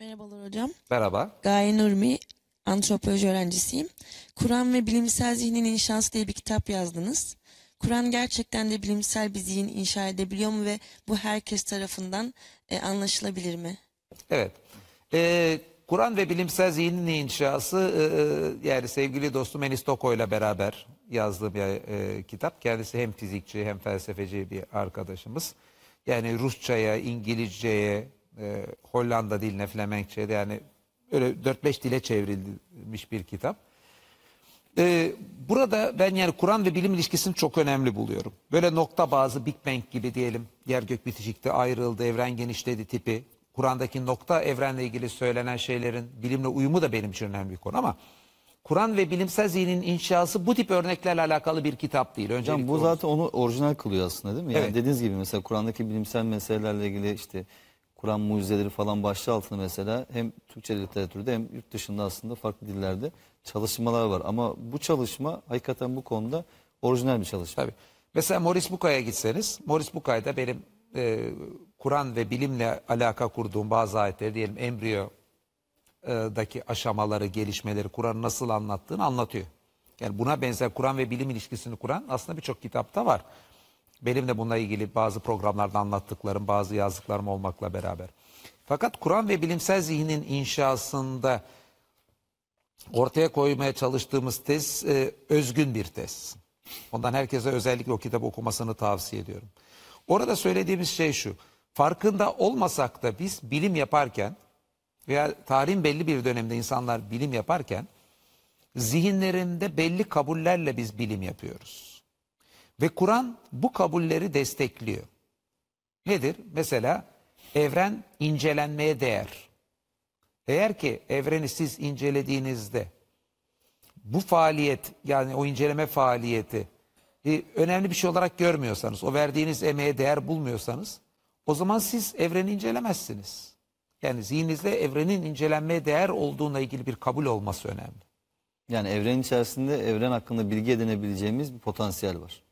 Merhabalar hocam. Merhaba. Gaye Nurmi, antropoloji öğrencisiyim. Kur'an ve bilimsel zihnin inşası diye bir kitap yazdınız. Kur'an gerçekten de bilimsel bir zihin inşa edebiliyor mu ve bu herkes tarafından e, anlaşılabilir mi? Evet. Ee, Kur'an ve bilimsel zihnin inşası e, e, yani sevgili dostum Enis Toko ile beraber yazdığım e, kitap. Kendisi hem fizikçi hem felsefeci bir arkadaşımız. Yani Rusça'ya, İngilizce'ye, e, Hollanda diline Flemenkçe'de yani öyle 4-5 dile çevrilmiş bir kitap. E, burada ben yani Kur'an ve bilim ilişkisini çok önemli buluyorum. Böyle nokta bazı Big Bang gibi diyelim yer gök bitişikti ayrıldı evren genişledi tipi. Kur'an'daki nokta evrenle ilgili söylenen şeylerin bilimle uyumu da benim için önemli bir konu ama Kur'an ve bilimsel zihnin inşası bu tip örneklerle alakalı bir kitap değil. Öncelikle bu zaten onu orijinal kılıyor aslında değil mi? Yani evet. dediğiniz gibi mesela Kur'an'daki bilimsel meselelerle ilgili işte Kur'an mucizeleri falan başlığı altında mesela hem Türkçe literatürde hem yurt dışında aslında farklı dillerde çalışmalar var. Ama bu çalışma hakikaten bu konuda orijinal bir çalışma. Tabii. Mesela Morris Bukay'a gitseniz, Morris Bukay'da benim e, Kur'an ve bilimle alaka kurduğum bazı ayetleri diyelim embriyodaki aşamaları, gelişmeleri, Kur'an nasıl anlattığını anlatıyor. Yani buna benzer Kur'an ve bilim ilişkisini kuran aslında birçok kitapta var. Benim de bununla ilgili bazı programlarda anlattıklarım, bazı yazdıklarım olmakla beraber. Fakat Kur'an ve bilimsel zihnin inşasında ortaya koymaya çalıştığımız tez e, özgün bir tez. Ondan herkese özellikle o kitabı okumasını tavsiye ediyorum. Orada söylediğimiz şey şu. Farkında olmasak da biz bilim yaparken veya tarihin belli bir dönemde insanlar bilim yaparken zihinlerinde belli kabullerle biz bilim yapıyoruz. Ve Kur'an bu kabulleri destekliyor. Nedir? Mesela evren incelenmeye değer. Eğer ki evreni siz incelediğinizde bu faaliyet yani o inceleme faaliyeti e, önemli bir şey olarak görmüyorsanız, o verdiğiniz emeğe değer bulmuyorsanız o zaman siz evreni incelemezsiniz. Yani zihninizde evrenin incelenmeye değer olduğuna ilgili bir kabul olması önemli. Yani evrenin içerisinde evren hakkında bilgi edinebileceğimiz bir potansiyel var.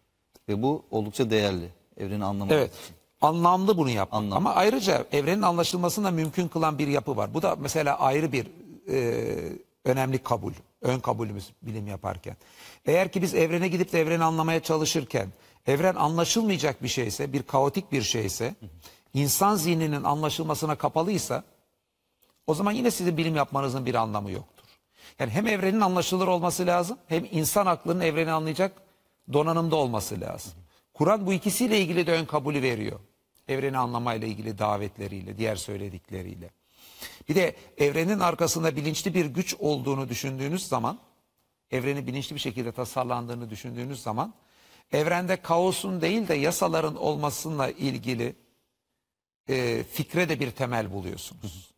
Ve bu oldukça değerli evreni anlamak evet. için. Anlamlı bunu yapmak. Anlamlı. Ama ayrıca evrenin anlaşılmasını da mümkün kılan bir yapı var. Bu da mesela ayrı bir e, önemli kabul. Ön kabulümüz bilim yaparken. Eğer ki biz evrene gidip de evreni anlamaya çalışırken evren anlaşılmayacak bir şeyse, bir kaotik bir şeyse, insan zihninin anlaşılmasına kapalıysa o zaman yine sizin bilim yapmanızın bir anlamı yoktur. Yani hem evrenin anlaşılır olması lazım hem insan aklının evreni anlayacak donanımda olması lazım. Kur'an bu ikisiyle ilgili de ön kabulü veriyor. Evreni anlamayla ilgili davetleriyle, diğer söyledikleriyle. Bir de evrenin arkasında bilinçli bir güç olduğunu düşündüğünüz zaman, evreni bilinçli bir şekilde tasarlandığını düşündüğünüz zaman, evrende kaosun değil de yasaların olmasıyla ilgili e, fikre de bir temel buluyorsunuz.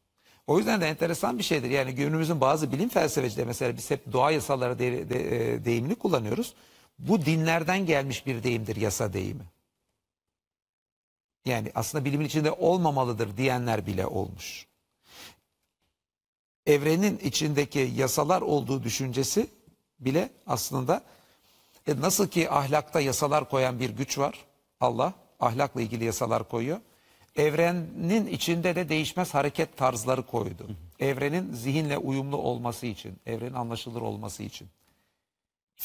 O yüzden de enteresan bir şeydir. Yani günümüzün bazı bilim felsefecileri mesela biz hep doğa yasalara de, de, de, deyimini kullanıyoruz. Bu dinlerden gelmiş bir deyimdir yasa deyimi. Yani aslında bilimin içinde olmamalıdır diyenler bile olmuş. Evrenin içindeki yasalar olduğu düşüncesi bile aslında e nasıl ki ahlakta yasalar koyan bir güç var. Allah ahlakla ilgili yasalar koyuyor. Evrenin içinde de değişmez hareket tarzları koydu. Evrenin zihinle uyumlu olması için, evrenin anlaşılır olması için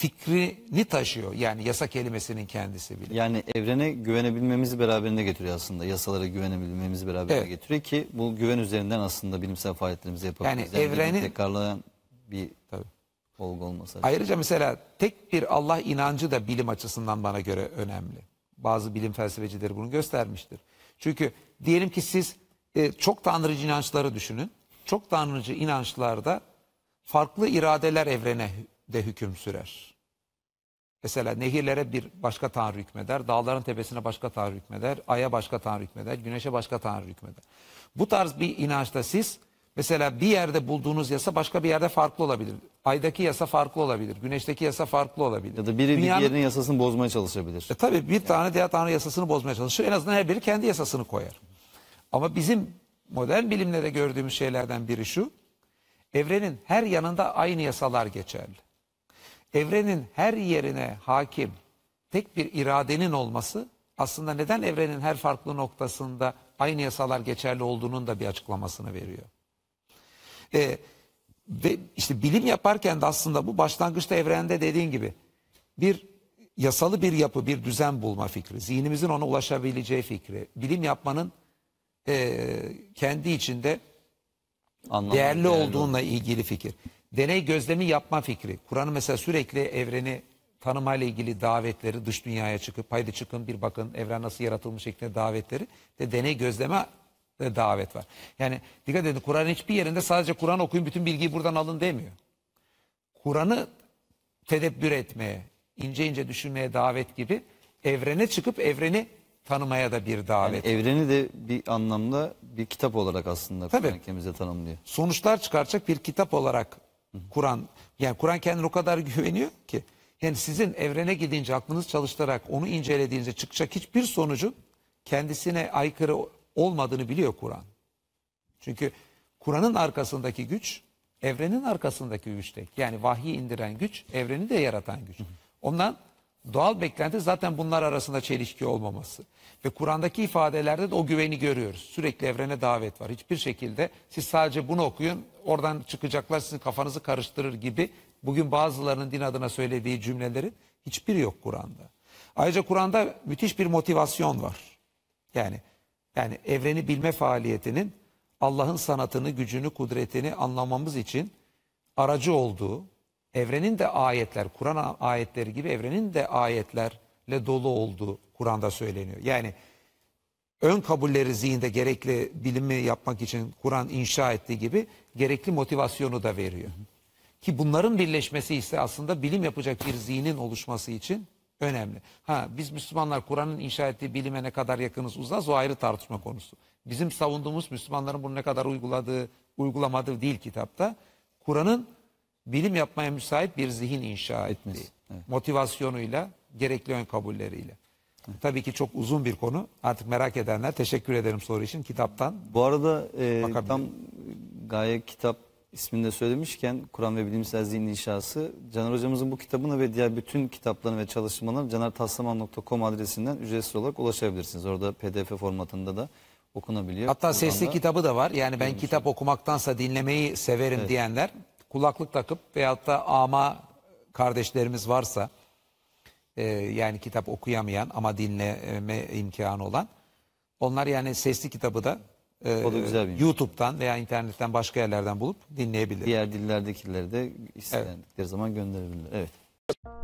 fikrini taşıyor. Yani yasa kelimesinin kendisi bile. Yani evrene güvenebilmemizi beraberinde getiriyor aslında. Yasalara güvenebilmemizi beraberinde evet. getiriyor ki bu güven üzerinden aslında bilimsel faaliyetlerimizi yapabiliriz. Yani, yani evrenin... Tekrarlayan bir Tabii. olgu olması. Ayrıca mesela tek bir Allah inancı da bilim açısından bana göre önemli. Bazı bilim felsefecileri bunu göstermiştir. Çünkü diyelim ki siz e, çok tanrıcı inançları düşünün. Çok tanrıcı inançlarda farklı iradeler evrene de hüküm sürer. Mesela nehirlere bir başka tanrı hükmeder, dağların tepesine başka tanrı hükmeder, aya başka tanrı hükmeder, güneşe başka tanrı hükmeder. Bu tarz bir inançta siz mesela bir yerde bulduğunuz yasa başka bir yerde farklı olabilir. Aydaki yasa farklı olabilir, güneşteki yasa farklı olabilir. Ya da biri Dünyanın... diğerinin yasasını bozmaya çalışabilir. E tabii bir tane diğer tanrı yasasını bozmaya çalışır. En azından her biri kendi yasasını koyar. Ama bizim modern bilimlere gördüğümüz şeylerden biri şu. Evrenin her yanında aynı yasalar geçerli evrenin her yerine hakim tek bir iradenin olması aslında neden evrenin her farklı noktasında aynı yasalar geçerli olduğunun da bir açıklamasını veriyor. Ee, ve işte bilim yaparken de aslında bu başlangıçta evrende dediğin gibi bir yasalı bir yapı, bir düzen bulma fikri, zihnimizin ona ulaşabileceği fikri, bilim yapmanın e, kendi içinde Anlamlı, değerli, değerli olduğunla ilgili fikir deney gözlemi yapma fikri. Kur'an'ın mesela sürekli evreni tanımayla ilgili davetleri dış dünyaya çıkıp haydi çıkın bir bakın evren nasıl yaratılmış şeklinde davetleri de deney gözleme de davet var. Yani dikkat edin Kur'an hiçbir yerinde sadece Kur'an okuyun bütün bilgiyi buradan alın demiyor. Kur'an'ı tedebbür etmeye, ince ince düşünmeye davet gibi evrene çıkıp evreni tanımaya da bir davet. Yani evreni de bir anlamda bir kitap olarak aslında Kur'an-ı tanımlıyor. Sonuçlar çıkaracak bir kitap olarak Kur'an yani Kur'an kendini o kadar güveniyor ki yani sizin evrene gidince aklınız çalıştırarak onu incelediğinizde çıkacak hiçbir sonucun kendisine aykırı olmadığını biliyor Kur'an. Çünkü Kur'an'ın arkasındaki güç evrenin arkasındaki güçte, Yani vahyi indiren güç evreni de yaratan güç. Ondan Doğal beklenti zaten bunlar arasında çelişki olmaması. Ve Kur'an'daki ifadelerde de o güveni görüyoruz. Sürekli evrene davet var. Hiçbir şekilde siz sadece bunu okuyun, oradan çıkacaklar sizin kafanızı karıştırır gibi bugün bazılarının din adına söylediği cümlelerin hiçbiri yok Kur'an'da. Ayrıca Kur'an'da müthiş bir motivasyon var. Yani yani evreni bilme faaliyetinin Allah'ın sanatını, gücünü, kudretini anlamamız için aracı olduğu, evrenin de ayetler, Kur'an ayetleri gibi evrenin de ayetlerle dolu olduğu Kur'an'da söyleniyor. Yani ön kabulleri zihinde gerekli bilimi yapmak için Kur'an inşa ettiği gibi gerekli motivasyonu da veriyor. Ki bunların birleşmesi ise aslında bilim yapacak bir zihnin oluşması için önemli. Ha biz Müslümanlar Kur'an'ın inşa ettiği bilime ne kadar yakınız uzaz o ayrı tartışma konusu. Bizim savunduğumuz Müslümanların bunu ne kadar uyguladığı, uygulamadığı değil kitapta. Kur'an'ın bilim yapmaya müsait bir zihin inşa etmesi. evet. Motivasyonuyla, gerekli ön kabulleriyle. Evet. Tabii ki çok uzun bir konu. Artık merak edenler teşekkür ederim soru için kitaptan. Bu arada e, tam gaye kitap isminde söylemişken Kur'an ve Bilimsel Zihin İnşası Caner hocamızın bu kitabını ve diğer bütün kitaplarını ve çalışmalarını canertaslaman.com adresinden ücretsiz olarak ulaşabilirsiniz. Orada pdf formatında da okunabiliyor. Hatta Buradan sesli kitabı da var. Yani ben kitap okumaktansa dinlemeyi severim evet. diyenler kulaklık takıp veyahut da ama kardeşlerimiz varsa e, yani kitap okuyamayan ama dinleme imkanı olan onlar yani sesli kitabı da e, O da güzel bir- şey. YouTube'dan veya internetten başka yerlerden bulup dinleyebilir. Diğer dillerdekileri de istendikleri zaman gönderebilirler. Evet.